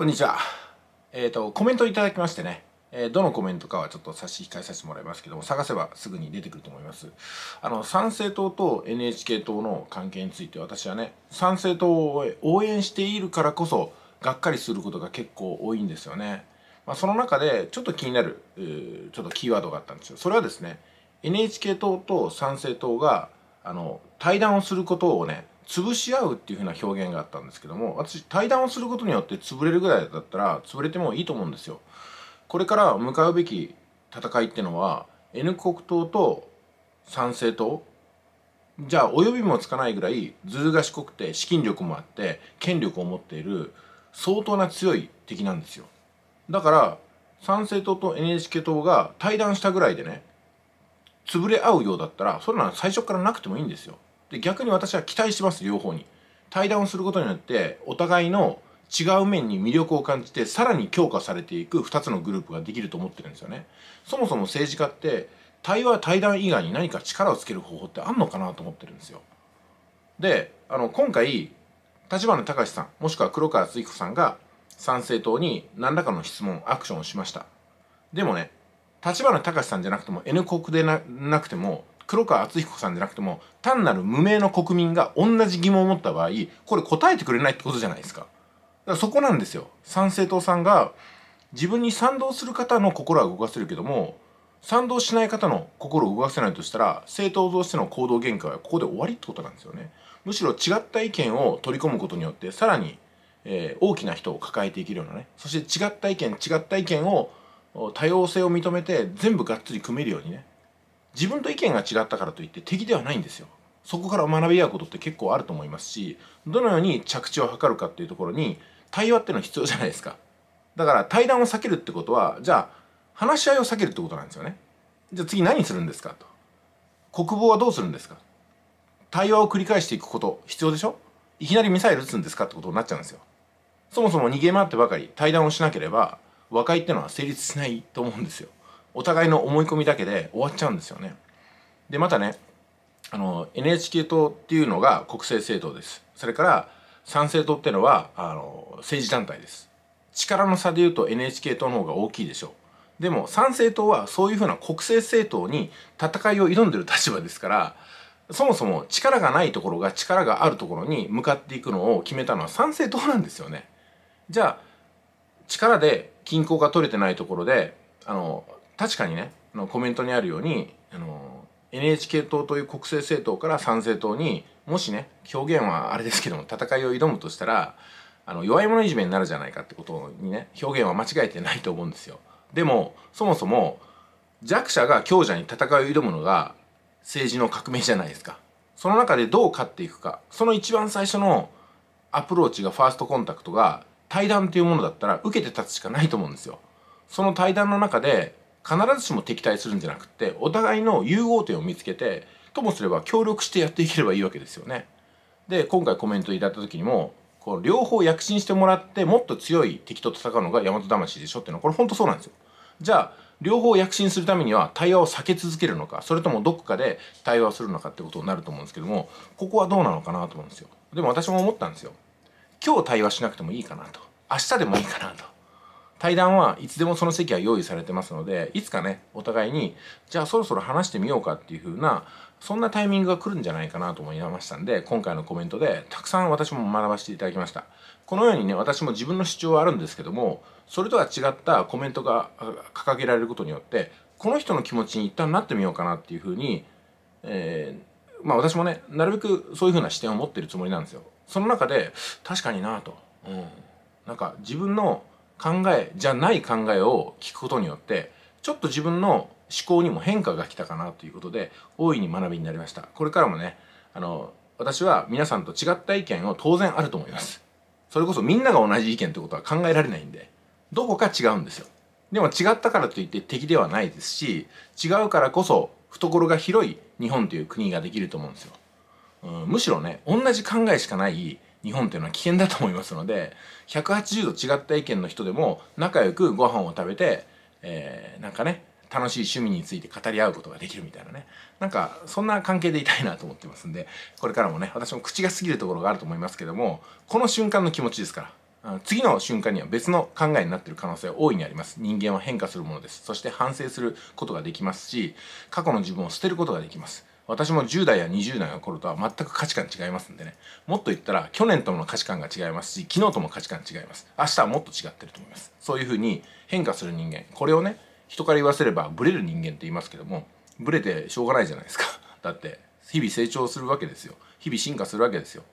こんにちは。えっ、ー、と、コメントいただきましてね、えー、どのコメントかはちょっと差し控えさせてもらいますけども、探せばすぐに出てくると思います。あの、参政党と NHK 党の関係について私はね、参政党を応援しているからこそ、がっかりすることが結構多いんですよね。まあ、その中で、ちょっと気になる、ちょっとキーワードがあったんですよ。それはですね、NHK 党と参政党が、あの、対談をすることをね、潰し合うっていうふうな表現があったんですけども私対談をすることによって潰れるぐらいだったら潰れてもいいと思うんですよ。これから向かうべき戦いっていうのは N 国党と参政党じゃあ及びもつかないぐらいずる賢くて資金力もあって権力を持っている相当な強い敵なんですよ。だから参政党と NHK 党が対談したぐらいでね潰れ合うようだったらそれなら最初からなくてもいいんですよ。で逆に私は期待します両方に対談をすることによってお互いの違う面に魅力を感じてさらに強化されていく2つのグループができると思ってるんですよねそもそも政治家って対話対談以外に何か力をつける方法ってあんのかなと思ってるんですよであの今回立花隆さんもしくは黒川敦彦さんが賛成党に何らかの質問アクションをしましたでもね立花隆さんじゃなくても N 国でなくても黒川敦彦さんじゃなくても単なる無名の国民が同じ疑問を持った場合これ答えてくれないってことじゃないですか。だからそこなんですよ。参政党さんが自分に賛同する方の心は動かせるけども賛同しない方の心を動かせないとしたら政党としての行動限界はここで終わりってことなんですよね。むしろ違った意見を取り込むことによってさらに、えー、大きな人を抱えていけるようなねそして違った意見違った意見を多様性を認めて全部がっつり組めるようにね自分と意見が違ったからといって敵ではないんですよそこから学び合うことって結構あると思いますしどのように着地を図るかっていうところに対話っていうのは必要じゃないですかだから対談を避けるってことはじゃあ話し合いを避けるってことなんですよねじゃあ次何するんですかと国防はどうするんですか対話を繰り返していくこと必要でしょいきなりミサイル撃つんですかってことになっちゃうんですよそもそも逃げ回ってばかり対談をしなければ和解ってのは成立しないと思うんですよお互いの思い込みだけで終わっちゃうんですよね。でまたねあの NHK 党っていうのが国政政党です。それから参政党っていうのはあの政治団体です。力の差で言うと NHK 党の方が大きいでしょう。でも参政党はそういうふうな国政政党に戦いを挑んでる立場ですからそもそも力がないところが力があるところに向かっていくのを決めたのは賛成党なんですよね。じゃあ力で均衡が取れてないところであの確かにねのコメントにあるようにあの NHK 党という国政政党から参政党にもしね表現はあれですけども戦いを挑むとしたらあの弱い者いじめになるじゃないかってことにね表現は間違えてないと思うんですよ。でもそもそも弱者が強者に戦いを挑むのが政治の革命じゃないですか。その中でどう勝っていくかその一番最初のアプローチがファーストコンタクトが対談というものだったら受けて立つしかないと思うんですよ。その対談の中で必ずしも敵対するんじゃなくてお互いの融合点を見つけてともすれば協力してやっていければいいわけですよね。で今回コメントいただいた時にもこう両方躍進してもらってもっと強い敵と戦うのが大和魂でしょっていうのはこれほんとそうなんですよ。じゃあ両方躍進するためには対話を避け続けるのかそれともどこかで対話するのかってことになると思うんですけどもここはどうなのかなと思うんですよ。でも私も思ったんですよ。今日対話しなくてもいいかなと明日でもいいかなと。対談はいつでもその席は用意されてますのでいつかねお互いにじゃあそろそろ話してみようかっていう風なそんなタイミングが来るんじゃないかなと思いましたんで今回のコメントでたくさん私も学ばせていただきましたこのようにね私も自分の主張はあるんですけどもそれとは違ったコメントが掲げられることによってこの人の気持ちに一旦なってみようかなっていう風に、えー、まあ私もねなるべくそういう風な視点を持ってるつもりなんですよその中で確かになと、うん、なんか自分の考えじゃない考えを聞くことによってちょっと自分の思考にも変化が来たかなということで大いに学びになりましたこれからもねあの私は皆さんと違った意見を当然あると思いますそれこそみんなが同じ意見ってことは考えられないんでどこか違うんですよでも違ったからといって敵ではないですし違うからこそ懐が広い日本という国ができると思うんですよ、うん、むしろね同じ考えしかない日本っていうのは危険だと思いますので180度違った意見の人でも仲良くご飯を食べて、えー、なんかね楽しい趣味について語り合うことができるみたいなねなんかそんな関係でいたいなと思ってますんでこれからもね私も口が過ぎるところがあると思いますけどもこの瞬間の気持ちですから次の瞬間には別の考えになっている可能性は大いにあります人間は変化するものですそして反省することができますし過去の自分を捨てることができます私も10代や20代の頃とは全く価値観違いますんでねもっと言ったら去年との価値観が違いますし昨日とも価値観違います明日はもっと違ってると思いますそういうふうに変化する人間これをね人から言わせればブレる人間って言いますけどもブレてしょうがないじゃないですか だって日々成長するわけですよ日々進化するわけですよ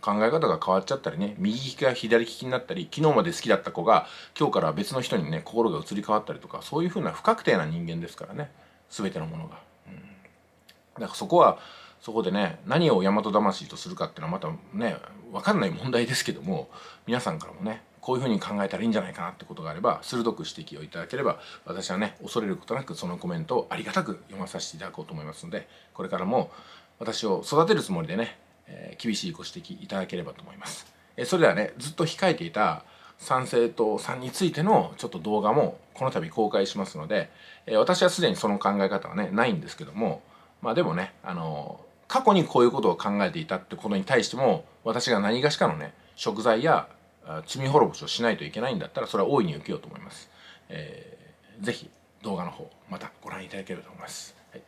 考え方が変わっちゃったりね右利きが左利きになったり昨日まで好きだった子が今日から別の人にね心が移り変わったりとかそういうふうな不確定な人間ですからね全てのものが。うんだからそこはそこでね何を大和魂とするかっていうのはまたね分かんない問題ですけども皆さんからもねこういうふうに考えたらいいんじゃないかなってことがあれば鋭く指摘をいただければ私はね恐れることなくそのコメントをありがたく読まさせていただこうと思いますのでこれからも私を育てるつもりでね、えー、厳しいご指摘いただければと思います。えー、それではねずっと控えていた参政党さんについてのちょっと動画もこの度公開しますので、えー、私はすでにその考え方はねないんですけどもまあでもねあの過去にこういうことを考えていたってことに対しても私が何がしかのね食材や罪滅ぼしをしないといけないんだったらそれは大いに受けようと思います。えー、ぜひ動画の方またご覧いただければと思います。はい